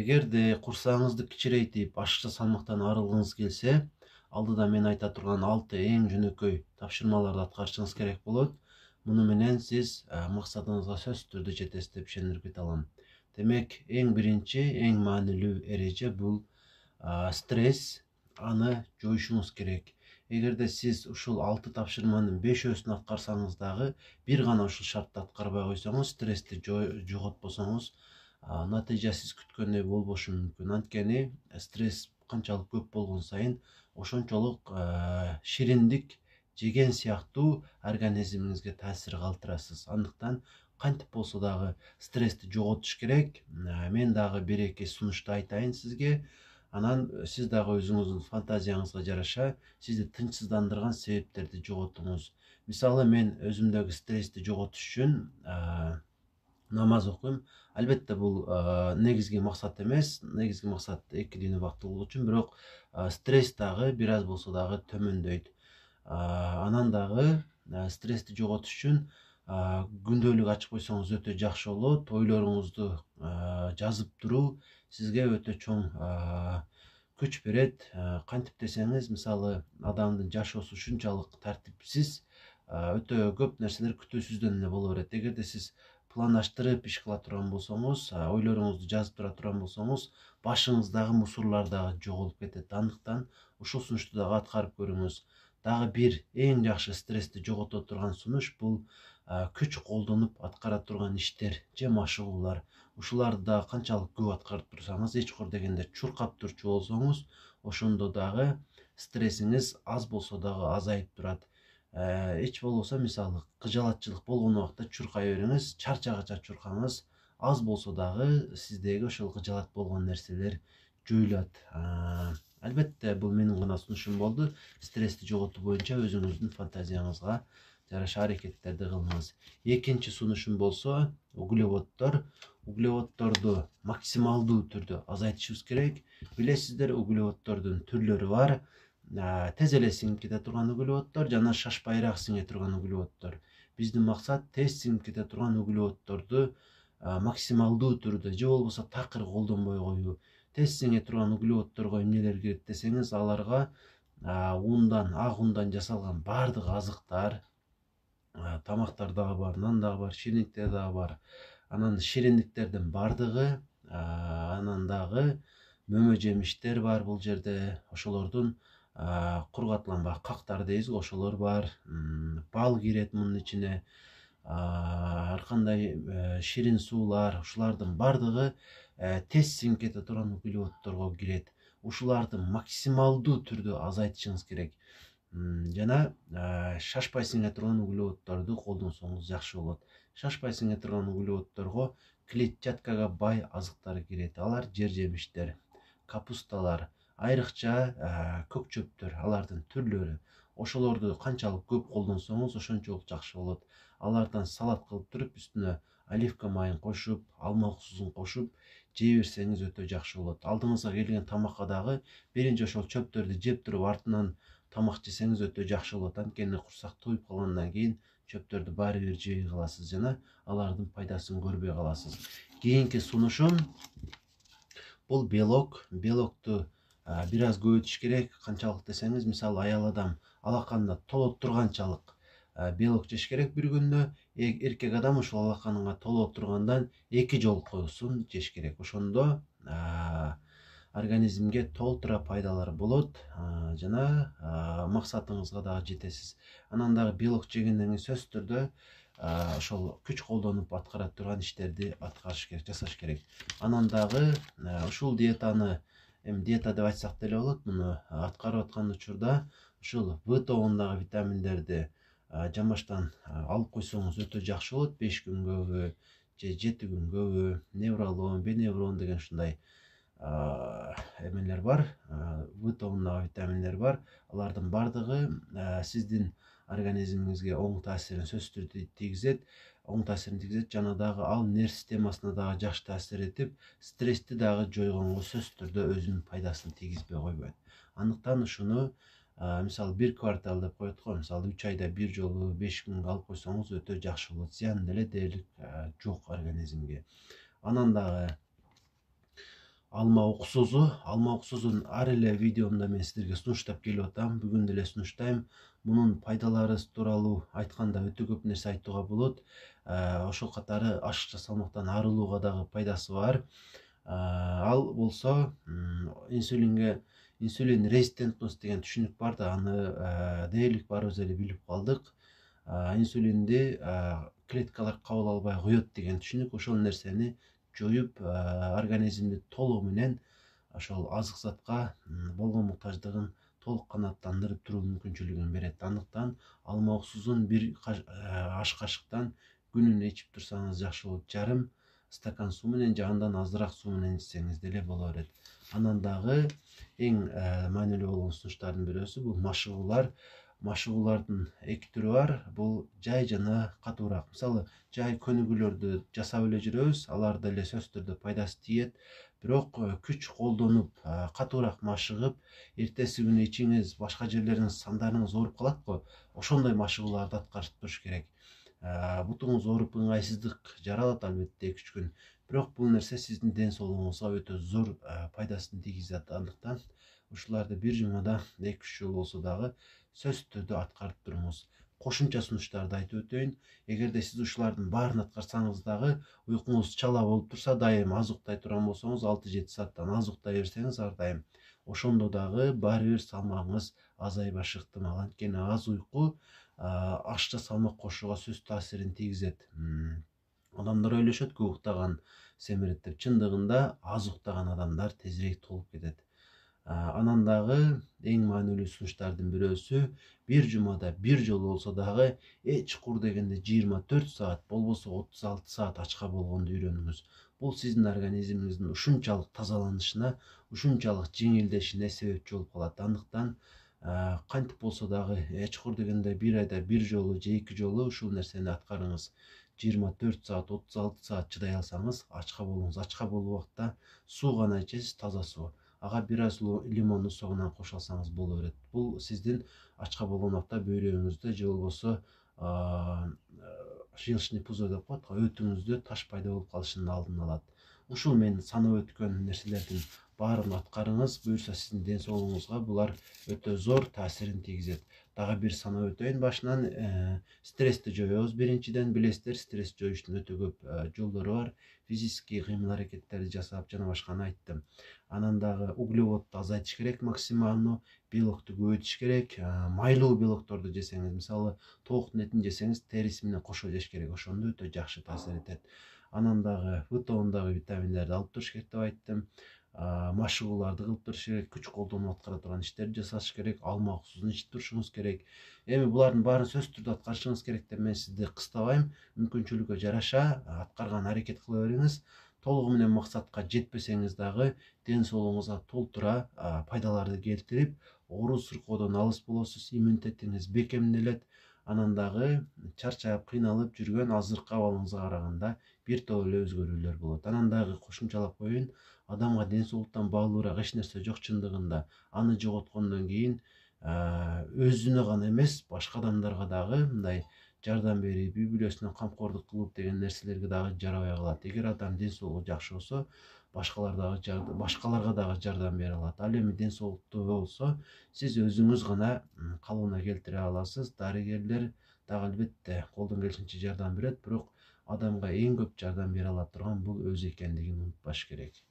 эгерде курсагыңызды кичирейтип ашыкча салмактан арылгыңыз келсе алдыда мен айта турган алты эң жөнөкөй тапшырмаларды аткарышыңыз керек болот муну менен сиз э, максатыңызга сөзсүз түрдө жетесиз деп ишендирип кете алам демек эң биринчи эң маанилүү эреже бул э, стресс аны жоюшуңуз керек эгерде сиз ушул алты тапшырманын бешөөсүн аткарсаңыз дагы бир гана ушул шартты аткарбай койсоңуз стрессти жоготпосоңуз натыйжасыз күткөндөй болбошу мүмкүн анткени э, стресс канчалык көп болгон сайын ошончолук э, шириндик жеген сыяктуу организмиңизге таасир калтырасыз андыктан кантип болсо дагы стрессти жоготуш керек э, мен дагы бир эки сунушту айтайын сизге анан сиз дагы өзүңүздүн фантазияңызга жараша сизди тынчсыздандырган себептерди жоготуңуз мисалы мен өзүмдөгү стрессти жоготуш үчүн намаз окуйм албетте бул негизги максат эмес негизги максат эки дүйнө бактылуу үчүн бирок стресс дагы бир аз болсо дагы төмөндөйт анан дагы стрессти жоготуш үчүн күндөлүк ачып койсоңуз өтө жакшы болот ойлоруңузду жазып туруу сизге өтө чоң күч берет кантип десеңиз мисалы адамдын жашоосу ушунчалык тартипсиз өтө көп нерселер күтүүсүздөн эле боло берет эгерде сиз пландаштырып иш кыла турган болсоңуз ойлоруңузду жазып тура турган болсоңуз башыңыздагы мусурлар дагы жоголуп кетет андыктан ушул сунушту дагы аткарып көрүңүз дагы бир эң жакшы стрессти жогото турган сунуш бул күч колдонуп аткара турган иштер же машыгуулар ушуларды дагы канчалык көп аткарып турсаңыз кур дегенде чуркап турчу болсоңуз ошондо дагы стрессиңиз аз болсо дагы азайып турат Э, эч болбосо мисалы кыжалатчылык болгон убакта чуркай бериңиз чарчагача чуркаңыз аз болсо дагы сиздеги ошол кыжалат болгон нерселер жоюлат э, албетте бул менин гана сунушум болду стрессти жоготуу боюнча өзүңүздүн фантазияңызга жараша аракеттерди кылыңыз экинчи сунушум болсо углеводдор углеводдорду максималдуу түрдө азайтышыбыз керек билесиздер углеводдордун түрлөрү бар тез эле сиңип кете турган углеводдор жана шашпайраак сиңе турган углеводдор биздин максат тез сиңип кете турган углеводдорду максималдуу түрдө же болбосо такыр колдонбой коюу тез сиңе турган углеводдорго эмнелер кирет десеңиз аларга ундан ак ундан жасалган баардык азыктар тамактар дагы бар нан дагы бар шириндиктер дагы бар анан шириндиктердин баардыгы анан дагы мөмө жемиштер бар бул жерде ошолордун кургатылган баягы кактар дейбиз го ошолор бар бал кирет мунун ичине ар кандай э, ширин суулар ушулардын баардыгы э, тез сиңип кете турган углеводдорго кирет ушуларды максималдуу түрдө азайтышыңыз керек жана э, шашпай сиңе турган углеводдорду колдонсоңуз жакшы болот шашпай сиңе турган углеводдорго клетчаткага бай азыктар кирет алар жер жемиштер капусталар айрыкча э, көк чөптөр алардын түрлөрү ошолорду канчалык көп колдонсоңуз ошончолук жакшы болот алардан салат кылып туруп үстүнө оливка майын кошуп алмалык суусун кошуп жей берсеңиз өтө жакшы болот алдыңызга келген тамакка дагы биринчи ошол чөптөрдү жеп туруп артынан тамак жесеңиз өтө жакшы болот анткени курсак тоюп калгандан кийин чөптөрдү баары бир жебей каласыз жана алардын пайдасын көрбөй каласыз кийинки сунушум бул белок белокту бир аз көбөйтүш керек канчалык десеңиз мисалы аял адам алаканына толо турганчалык белок жеш керек бир күндө э, эркек адам ушул алаканына толо тургандан эки жолкусун жеш керек ошондо организмге толтура пайдалар болот жана максатыңызга дагы жетесиз анан дагы белок жегенден кийин сөзсүз түрдө ошол күч колдонуп аткара турган иштерди аткарыш керек жасаш керек анан дагы ушул диетаны диета деп айтсақ деле болот муну аткарып аткан учурда ушул в тобундагы витаминдерди жамаштан алып койсоңуз өтө жакшы болот беш күнгөбү же жети күнгөбү невролон беневрон деген ушундай эмелер бар в тобундагы витаминдер бар алардын баардыгы сиздин организмиңизге оң таасирин сөзсүз түрдө тийгизет оң таасирин тийгизет жана дагы ал нерв системасына дагы жакшы таасир этип стрессти дагы жойгонго сөзсүз түрдө өзүнүн пайдасын тийгизбей койбойт андыктан ушуну мисалы бир квартал деп коет го мисалы үч айда бир жолу беш күнгө алып койсоңуз өтө жакшы болот зыян деле дээрлик жок организмге анан дагы алма уксузу алма уксузун ар эле видеомда мен сиздерге сунуштап келип атам бүгүн деле сунуштайм мунун пайдалары тууралуу айтканда өтө көп нерсе айтууга болот э, ошол қатары ашыкча салмактан арылууга дагы пайдасы бар э, ал болса, инсулинге инсулин резистентность деген түшүнүк бар да аны э, дээрлик баарыбыз эле билип калдык инсулинди клеткалар кабыл албай коет деген түшүнүк ошол нерсени Жойып, э, организмді толугу менен ошол азык затка болгон муктаждыгын толук канааттандырып туруу мүмкүнчүлүгүн берет андыктан алма уксузун бир э, аш кашыктан күнүнө ичип турсаңыз жакшы болот жарым стакан суу менен же андан азыраак суу менен ичсеңиз деле боло берет анан дагы эң э, маанилүү болгон сунуштардын бирөөсү бул машыгуулар машыгуулардын эки түрү бар бул жай жана катуураак мисалы жай көнүгүүлөрдү жасап эле жүрөбүз алар деле сөзсүз түрдө пайдасы тиет бирок э, күч колдонуп э, катуураак машыгып эртеси күнү ичиңиз башка жерлериңиз сандарыңыз ооруп калат го ошондой машыгууларды аткарып туруш керек э, бутуңуз ооруп ыңгайсыздык жаралат албетте эки үч күн бирок бул нерсе сиздин ден соолугуңузга өтө зор пайдасын тийгизет андыктан ушуларды бир жумада эки үч жолу болсо дагы сөзсүз түрдө аткарып туруңуз кошумча сунуштарды айтып өтөйүн эгерде сиз ушулардын баарын аткарсаңыз дагы уйкуңуз чала болуп турса дайым аз уктай турган болсоңуз алты жети сааттан аз уктай берсеңиз ар дайым ошондо дагы баары бир салмагыңыз азайбашы ыктымал анткени аз уйку ашыкча салмак кошууга сөзсүз таасирин тийгизет адамдар ойлошот көп уктаган семирет деп чындыгында аз уктаган адамдар тезирээк толуп кетет Анандағы эң маанилүү сунуштардын бирөөсү бір жумада бір жол болсо дагы эч кур дегенде 24 төрт саат болбосо отуз саат ачка болгонду үйрөнүңүз бул сиздин организмиңиздин ушунчалык тазаланышына ушунчалык жеңилдешине себепчи болуп калат андыктан кантип болсо дагы «Э, кур дегенде бир айда бир жолу же эки жолу ушул нерсени аткарыңыз жыйырма төрт саат отуз алты саат чыдай алсаңыз ачка болуңуз ачка болу убакта суу гана ичесиз таза суу аға бир аз лимондун согунан кошо алсаңыз Бұл берет бул сиздин ачка болгон убакта бөйрөгүңүздө же болбосо желчный пузырь деп коет го өтүңүздө таш пайда болуп калышынын алдын алат ушул мен санап өткөн нерселердин баарын аткарыңыз буюрса сиздин ден соолугуңузга булар өтө зор таасирин тийгизет дагы бир санап өтөйүн башынан э, стрессти жоебуз биринчиден билесиздер стресс жоюштун өтө көп э, жолдору бар физический кыймыл аракеттерди жасап жана башканы айттым анан дагы углеводду азайтыш керек максимально белокту көбөйтүш керек э, майлуу белокторду жесеңиз мисалы тооктун этин жесеңиз териси менен кошо жеш керек ошондо өтө жакшы таасир этет анан дагы втондагы витаминдерди алып туруш керек деп айттым машыгууларды кылып туруш керек күч колдонуп аткара турган иштерди жасаш керек алма сусун ичип турушуңуз керек эми булардын баарын сөзсүз түрдө аткарышыңыз керек деп мен сизди кыстабайм мүмкүнчүлүгү жараша аткарган аракет кыла бериңиз толугу менен максатка жетпесеңиз дагы ден соолугуңузга толтура пайдаларды келтирип оору суркоодон алыс болосуз иммунитетиңиз бекемделет анан дагы чарчап кыйналып жүргөн азыркы абалыңызга караганда бир топ эле өзгөрүүлөр болот анан дагы кошумчалап коеюн адамга ден соолуктан баалуураак эч нерсе жок чындыгында аны жоготкондон кийин өзүнө гана эмес башка адамдарга дагы мындай жардам берип үй бүлөсүнө камкордук кылып деген нерселерге дагы жарабай калат эгер адам ден соолугу жакшы болсо башкаларга дагы жардам бере алат ал эми ден соолукту болсо сиз өзүңүз гана калыбына келтире аласыз дарыгерлер дагы албетте колдон келишинче жардам берет бирок адамга эң көп жардам бере ала турган бул өзү экендигин унутпаш керек